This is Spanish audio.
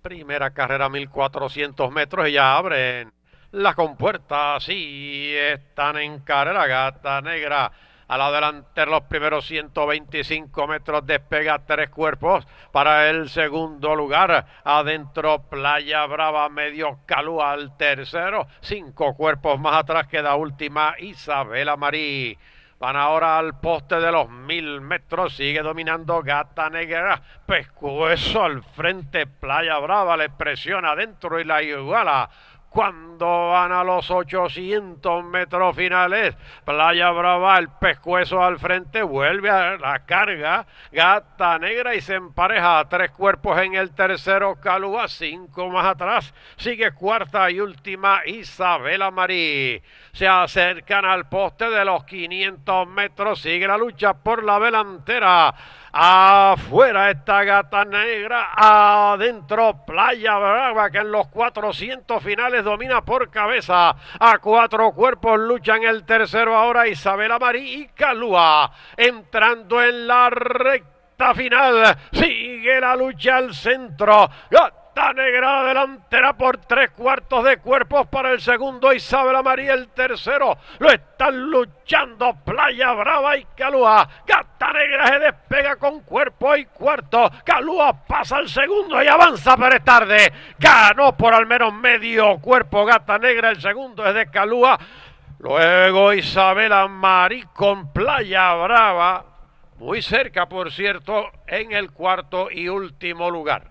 Primera carrera 1400 metros y ya abren la compuerta. Sí, están en carrera gata negra. Al adelante los primeros 125 metros despega tres cuerpos para el segundo lugar. Adentro Playa Brava, medio Calúa al tercero. Cinco cuerpos más atrás queda última Isabela Marí. Van ahora al poste de los mil metros. Sigue dominando Gata Negra. pescueso al frente. Playa Brava le presiona adentro y la iguala cuando van a los 800 metros finales. Playa Brava, el pescuezo al frente, vuelve a la carga. Gata Negra y se empareja a tres cuerpos en el tercero. Calúa, cinco más atrás. Sigue cuarta y última Isabela Marí. Se acercan al poste de los 500 metros. Sigue la lucha por la delantera. Afuera esta gata negra, adentro Playa Brava que en los 400 finales domina por cabeza. A cuatro cuerpos luchan el tercero ahora Isabel Marí y Calúa. Entrando en la recta final, sigue la lucha al centro. Gata negra delantera por tres cuartos de cuerpos para el segundo. Isabela María el tercero. Lo están luchando Playa Brava y Calúa. Gata negra se despega con cuerpo y cuarto. Calúa pasa al segundo y avanza es tarde. Ganó por al menos medio cuerpo Gata negra. El segundo es de Calúa. Luego Isabela María con Playa Brava. Muy cerca, por cierto, en el cuarto y último lugar.